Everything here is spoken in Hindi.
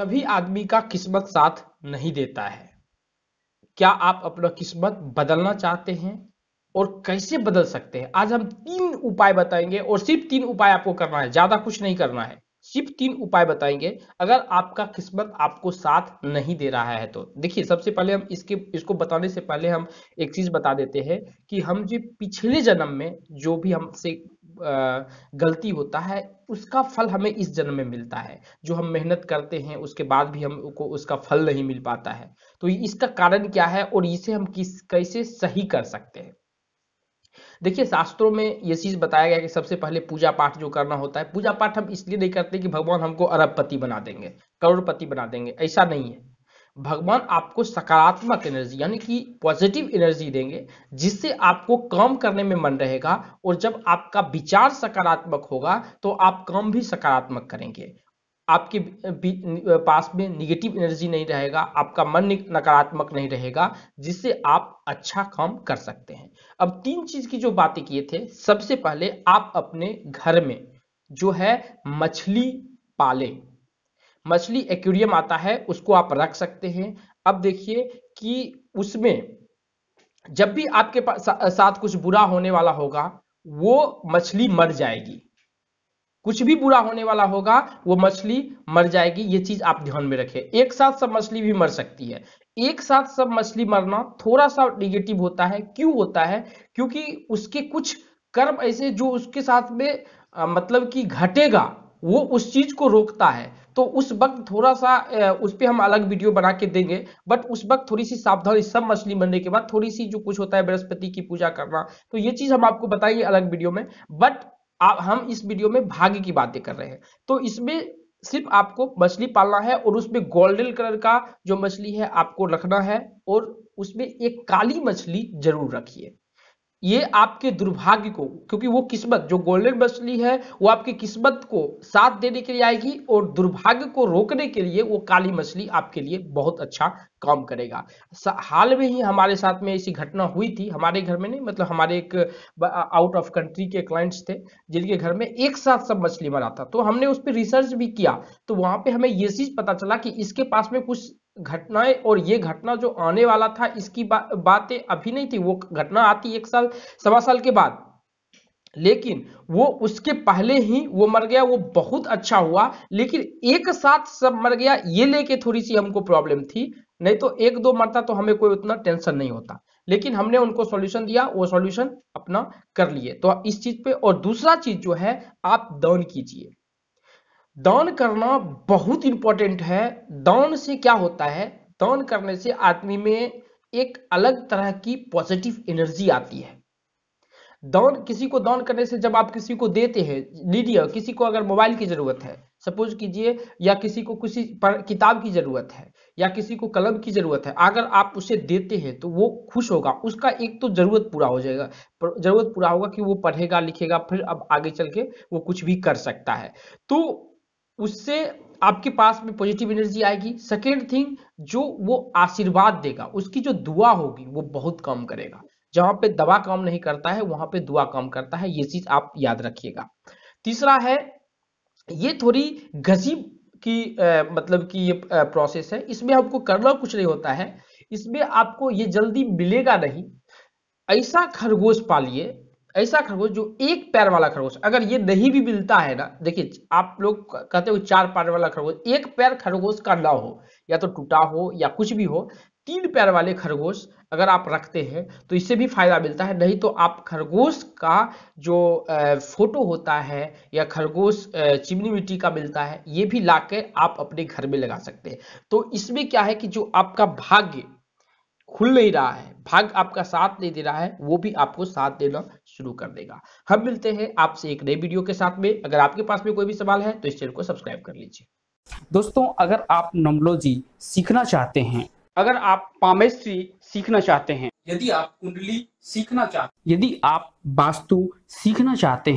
सभी आदमी का किस्मत साथ नहीं देता है क्या आप अपना किस्मत बदलना चाहते हैं और कैसे बदल सकते हैं आज हम तीन उपाय बताएंगे और सिर्फ तीन उपाय आपको करना है ज्यादा कुछ नहीं करना है सिर्फ तीन उपाय बताएंगे अगर आपका किस्मत आपको साथ नहीं दे रहा है तो देखिए सबसे पहले हम इसके इसको बताने से पहले हम एक चीज बता देते हैं कि हम जो पिछले जन्म में जो भी हमसे गलती होता है उसका फल हमें इस जन्म में मिलता है जो हम मेहनत करते हैं उसके बाद भी हमको उसका फल नहीं मिल पाता है तो इसका कारण क्या है और इसे हम किस कैसे सही कर सकते हैं देखिए शास्त्रों में ये चीज बताया गया कि सबसे पहले पूजा पाठ जो करना होता है पूजा पाठ हम इसलिए नहीं करते कि भगवान हमको अरबपति बना देंगे करोड़पति बना देंगे ऐसा नहीं है भगवान आपको सकारात्मक एनर्जी यानी कि पॉजिटिव एनर्जी देंगे जिससे आपको काम करने में मन रहेगा और जब आपका विचार सकारात्मक होगा तो आप काम भी सकारात्मक करेंगे आपके पास में निगेटिव एनर्जी नहीं रहेगा आपका मन नकारात्मक नहीं रहेगा जिससे आप अच्छा काम कर सकते हैं अब तीन चीज की जो बातें किए थे सबसे पहले आप अपने घर में जो है मछली पालें मछली एक्वेरियम आता है उसको आप रख सकते हैं अब देखिए कि उसमें जब भी आपके पास साथ कुछ बुरा होने वाला होगा वो मछली मर जाएगी कुछ भी बुरा होने वाला होगा वो मछली मर जाएगी ये चीज आप ध्यान में रखें एक साथ सब मछली भी मर सकती है एक साथ सब मछली मरना थोड़ा सा निगेटिव होता है क्यों होता है क्योंकि उसके कुछ कर्म ऐसे जो उसके साथ में आ, मतलब कि घटेगा वो उस चीज को रोकता है तो उस वक्त थोड़ा सा उस पर हम अलग वीडियो बना के देंगे बट उस वक्त थोड़ी सी सावधानी सब मछली बनने के बाद थोड़ी सी जो कुछ होता है बृहस्पति की पूजा करना तो ये चीज हम आपको बताएंगे अलग वीडियो में बट हम इस वीडियो में भाग्य की बातें कर रहे हैं तो इसमें सिर्फ आपको मछली पालना है और उसमें गोल्डन कलर का जो मछली है आपको रखना है और उसमें एक काली मछली जरूर रखिए ये आपके दुर्भाग्य को क्योंकि वो किस्मत जो गोल्डन मछली है वो आपकी किस्मत को साथ देने के लिए आएगी और दुर्भाग्य को रोकने के लिए वो काली मछली आपके लिए बहुत अच्छा काम करेगा हाल में ही हमारे साथ में ऐसी घटना हुई थी हमारे घर में नहीं मतलब हमारे एक आउट ऑफ कंट्री के क्लाइंट्स थे जिनके घर में एक साथ सब मछली मरा था तो हमने उस पर रिसर्च भी किया तो वहां पे हमें ये चीज पता चला कि इसके पास में कुछ घटनाएं और ये घटना जो आने वाला था इसकी बा, बातें अभी नहीं थी वो घटना आती एक साल सवा साल के बाद लेकिन वो उसके पहले ही वो मर गया वो बहुत अच्छा हुआ लेकिन एक साथ सब मर गया ये लेके थोड़ी सी हमको प्रॉब्लम थी नहीं तो एक दो मरता तो हमें कोई उतना टेंशन नहीं होता लेकिन हमने उनको सॉल्यूशन दिया वो सॉल्यूशन अपना कर लिए तो इस चीज पे और दूसरा चीज जो है आप दान कीजिए दान करना बहुत इंपॉर्टेंट है दान से क्या होता है दान करने से आदमी में एक अलग तरह की पॉजिटिव एनर्जी आती है दान किसी को दान करने से जब आप किसी को देते हैं लीडिया किसी को अगर मोबाइल की जरूरत है सपोज कीजिए या किसी को किसी पर किताब की जरूरत है या किसी को कलम की जरूरत है अगर आप उसे देते हैं तो वो खुश होगा उसका एक तो जरूरत पूरा हो जाएगा जरूरत पूरा होगा कि वो पढ़ेगा लिखेगा फिर अब आगे चल के वो कुछ भी कर सकता है तो उससे आपके पास में पॉजिटिव एनर्जी आएगी सेकेंड थिंग जो वो आशीर्वाद देगा उसकी जो दुआ होगी वो बहुत कम करेगा जहां पे दवा काम नहीं करता है वहां पे दुआ काम करता है ये चीज आप याद रखिएगा तीसरा है ये थोड़ी गजीब की आ, मतलब कि ये आ, प्रोसेस है इसमें आपको करना कुछ नहीं होता है इसमें आपको ये जल्दी मिलेगा नहीं ऐसा खरगोश पालिए ऐसा खरगोश जो एक पैर वाला खरगोश अगर ये नहीं भी मिलता है ना देखिए आप लोग कहते हो चार पैर वाला खरगोश एक पैर खरगोश का ना हो या तो टूटा हो या कुछ भी हो तीन पैर वाले खरगोश अगर आप रखते हैं तो इससे भी फायदा मिलता है नहीं तो आप खरगोश का जो फोटो होता है या खरगोश चिमनी मिट्टी का मिलता है ये भी ला आप अपने घर में लगा सकते हैं तो इसमें क्या है कि जो आपका भाग्य खुल नहीं रहा है भाग आपका साथ नहीं दे रहा है वो भी आपको साथ देना शुरू कर देगा हम मिलते हैं आपसे एक नए वीडियो के साथ में अगर आपके पास में कोई भी सवाल है तो इस चैनल को सब्सक्राइब कर लीजिए दोस्तों अगर आप नोमोलॉजी सीखना चाहते हैं अगर आप पामेस्ट्री सीखना चाहते हैं यदि आप कुंडली सीखना चाहते यदि आप वास्तु सीखना चाहते हैं